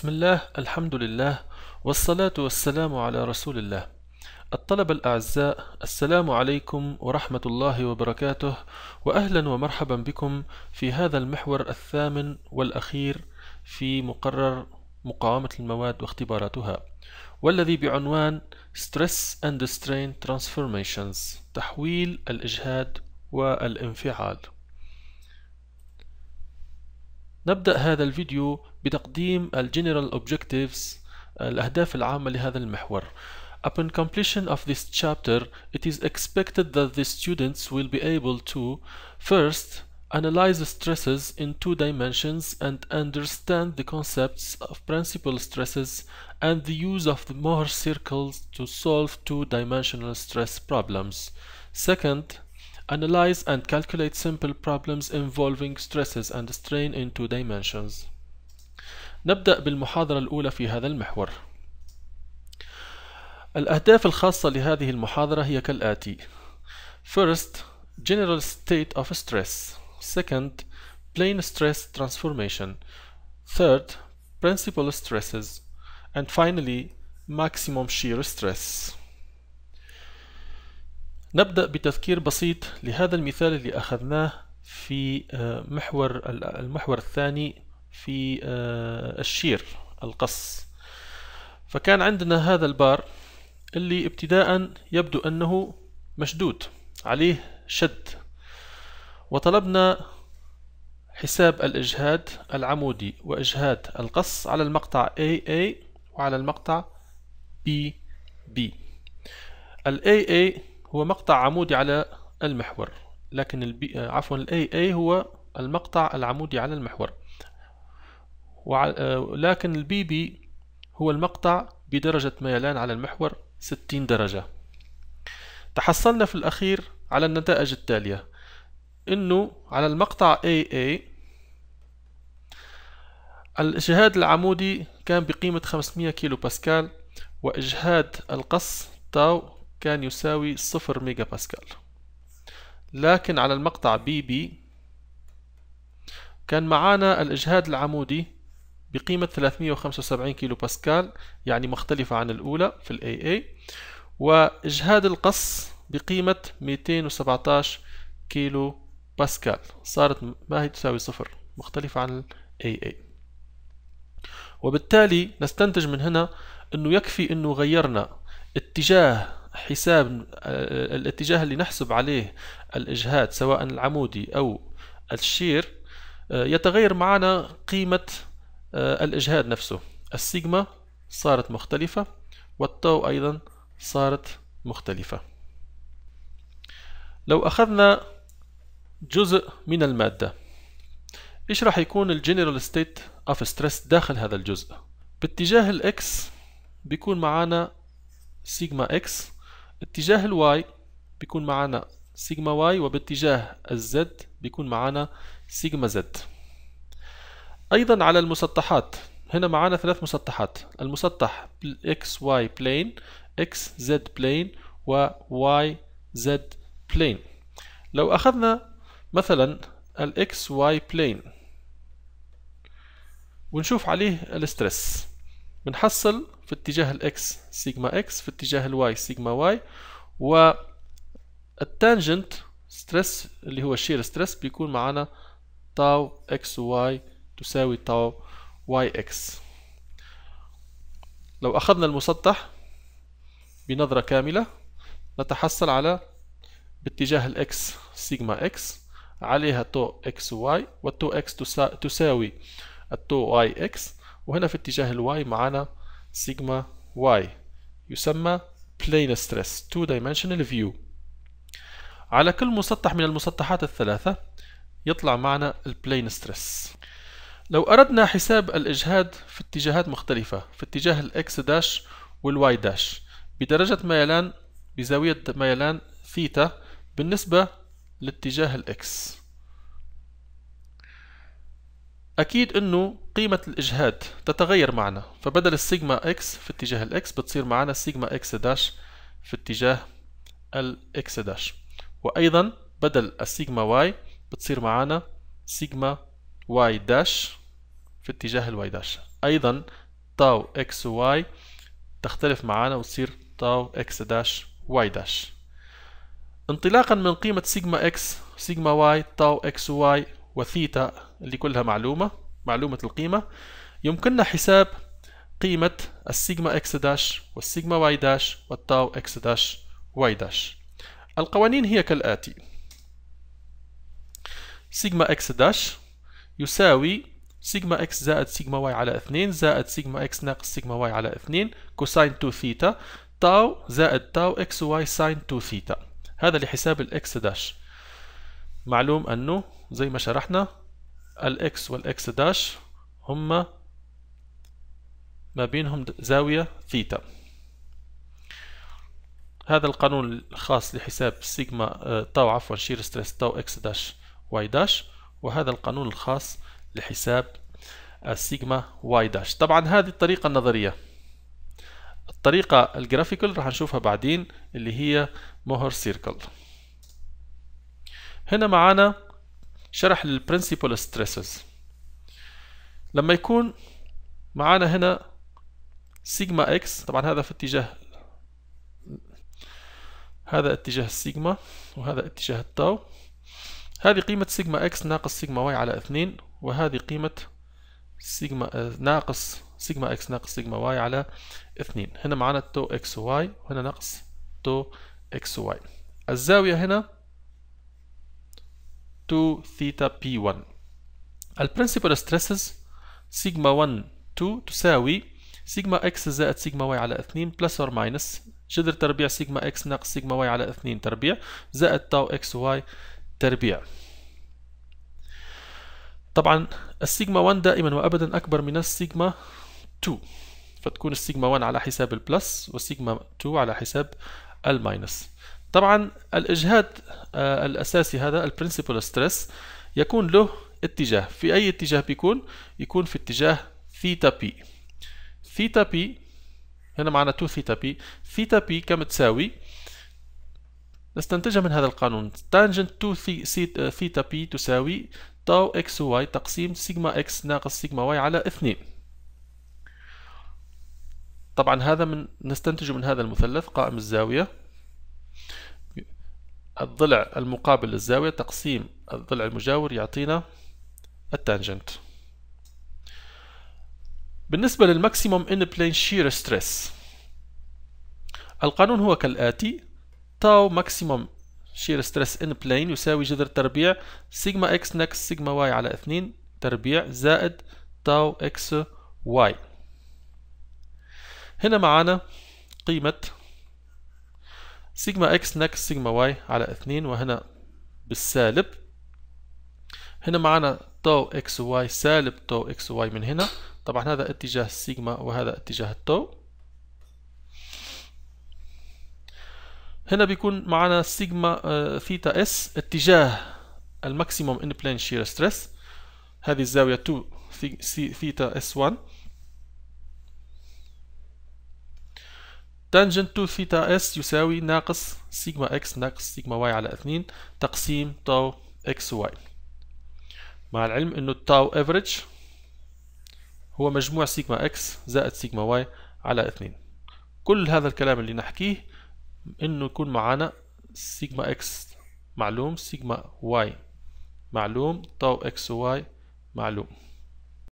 بسم الله الحمد لله والصلاة والسلام على رسول الله الطلبة الأعزاء السلام عليكم ورحمة الله وبركاته وأهلا ومرحبا بكم في هذا المحور الثامن والأخير في مقرر مقاومة المواد واختباراتها والذي بعنوان Stress and Strain Transformations تحويل الإجهاد والانفعال نبدأ هذا الفيديو بتقديم ال General Objectives الأهداف العامة لهذا المحور Upon completion of this chapter, it is expected that the students will be able to first analyze stresses in two dimensions and understand the concepts of principal stresses and the use of the Mohr circles to solve two-dimensional stress problems. Second, Analyze and calculate simple problems involving stresses and strain in two dimensions. نبدأ بالمحاضرة الأولى في هذا المحور. الأهداف الخاصة لهذه المحاضرة هي كالآتي: First, general state of stress. Second, plane stress transformation. Third, principal stresses. And finally, maximum shear stress. نبدأ بتذكير بسيط لهذا المثال اللي أخذناه في آه، محور المحور الثاني في آه، الشير القص فكان عندنا هذا البار اللي ابتداء يبدو أنه مشدود عليه شد وطلبنا حساب الإجهاد العمودي وإجهاد القص على المقطع AA وعلى المقطع BB ال AA هو مقطع عمودي على المحور لكن البي... عفوا الاي اي هو المقطع العمودي على المحور لكن البي بي هو المقطع بدرجة ميلان على المحور 60 درجة تحصلنا في الأخير على النتائج التالية أنه على المقطع AA الإجهاد العمودي كان بقيمة 500 كيلو باسكال وإجهاد القص تاو كان يساوي صفر ميجا باسكال لكن على المقطع بي بي كان معانا الإجهاد العمودي بقيمة 375 كيلو باسكال يعني مختلفة عن الأولى في الـ AA وإجهاد القص بقيمة 217 كيلو باسكال صارت ما هي تساوي صفر مختلفة عن الـ AA وبالتالي نستنتج من هنا أنه يكفي أنه غيرنا اتجاه حساب آه، الاتجاه اللي نحسب عليه الإجهاد سواء العمودي أو الشير آه، يتغير معنا قيمة آه، الإجهاد نفسه السيجما صارت مختلفة والتو أيضا صارت مختلفة لو أخذنا جزء من المادة إيش راح يكون الجنرال ستيت اوف ستريس داخل هذا الجزء باتجاه الإكس بيكون معانا سيجما إكس اتجاه الواي بيكون معانا سيجما واي وباتجاه الزد بيكون معانا سيجما زد أيضا على المسطحات هنا معانا ثلاث مسطحات المسطح اكس واي بلين اكس زد بلين وواي زد بلين لو أخذنا مثلا الاكس واي بلين ونشوف عليه الاسترس بنحصل في اتجاه الاكس سيجما اكس في اتجاه الواي سيجما واي والتانجنت ستريس اللي هو الشير ستريس بيكون معانا تاو اكس واي تساوي تاو واي اكس لو أخذنا المسطح بنظرة كاملة نتحصل على باتجاه الإكس سيجما إكس عليها تو إكس واي والتو إكس تساوي التو واي إكس وهنا في اتجاه الواي معانا سيجما واي يسمى plane stress two dimensional view على كل مسطح من المسطحات الثلاثة يطلع معنا البلين ستريس لو أردنا حساب الإجهاد في اتجاهات مختلفة في اتجاه الإكس داش والواي داش بدرجة ميلان بزاوية ميلان ثيتا بالنسبة لاتجاه الإكس أكيد أنه قيمة الإجهاد تتغير معنا فبدل السيجما إكس في اتجاه الإكس بتصير معنا سيجما إكس داش في اتجاه الإكس داش وأيضا بدل السيجما واي بتصير معنا سيجما واي داش في اتجاه الواي داش أيضا تاو إكس واي تختلف معنا وتصير تاو إكس داش واي داش انطلاقا من قيمة سيجما إكس سيجما واي تاو إكس واي وثيتا اللي كلها معلومة معلومة القيمة يمكننا حساب قيمة السيجما اكس داش والسيجما واي داش والتاو اكس داش واي داش القوانين هي كالآتي سيجما اكس داش يساوي سيجما اكس زائد سيجما واي على 2 زائد سيجما اكس ناقص سيجما واي على 2 كوساين 2 ثيتا تاو زائد تاو اكس واي ساين 2 ثيتا هذا لحساب الاكس داش معلوم انه زي ما شرحنا الاكس والاكس داش هما ما بينهم زاوية ثيتا هذا القانون الخاص لحساب سيجما آه، تاو عفوا شير ستريس تاو اكس داش واي داش وهذا القانون الخاص لحساب السيجما آه، واي داش طبعا هذه الطريقة النظرية الطريقة الجرافيكال راح نشوفها بعدين اللي هي مهر سيركل هنا معانا شرح للبرنسيبل ستريسز لما يكون معانا هنا سيجما اكس طبعا هذا في اتجاه هذا اتجاه السيجما وهذا اتجاه التاو هذه قيمة سيجما اكس ناقص سيجما واي على اثنين وهذه قيمة سيجما ناقص سيجما اكس ناقص سيجما واي على اثنين هنا معانا تو اكس واي وهنا ناقص تو اكس واي الزاوية هنا to theta P1 البرنسبل ستريسز سيجما 1 2 تساوي سيجما x زائد سيجما y على 2 بلس اور ماينس جذر تربيع سيجما x ناقص سيجما y على 2 تربيع زائد تاو x y تربيع طبعا السيجما 1 دائما وابدا اكبر من السيجما 2 فتكون السيجما 1 على حساب البلس والسيجما 2 على حساب الماينس طبعا الإجهاد آه، الأساسي هذا البرنسيبل ستريس يكون له اتجاه في أي اتجاه بيكون يكون في اتجاه ثيتا بي ثيتا بي هنا معنا 2 ثيتا بي ثيتا بي كم تساوي نستنتجها من هذا القانون تانجنت 2 ثيتا بي تساوي تاو اكس واي تقسيم سيجما اكس ناقص سيجما واي على 2 طبعا هذا من نستنتجه من هذا المثلث قائم الزاوية الضلع المقابل للزاوية تقسيم الضلع المجاور يعطينا التانجنت بالنسبة للماكسيموم ان بلين شير ستريس القانون هو كالآتي تاو ماكسيموم شير ستريس ان بلين يساوي جذر تربيع سيجما اكس نكس سيجما واي على اثنين تربيع زائد تاو اكس واي هنا معانا قيمة سيجما اكس ناقص سيجما واي على اثنين وهنا بالسالب هنا معانا تو اكس واي سالب تو اكس واي من هنا طبعا هذا اتجاه السيجما وهذا اتجاه التو هنا بيكون معانا سيجما ثيتا آه، اس اتجاه الماكسيموم ان بلين شير ستريس هذه الزاوية 2 ثيتا اس 1 تانجنت ثيتا اس يساوي ناقص سيجما اكس ناقص سيجما واي على اثنين تقسيم تاو اكس واي مع العلم انه التاو افريج هو مجموع سيجما اكس زائد سيجما واي على اثنين كل هذا الكلام اللي نحكيه انه يكون معانا سيجما اكس معلوم سيجما واي معلوم تاو اكس واي معلوم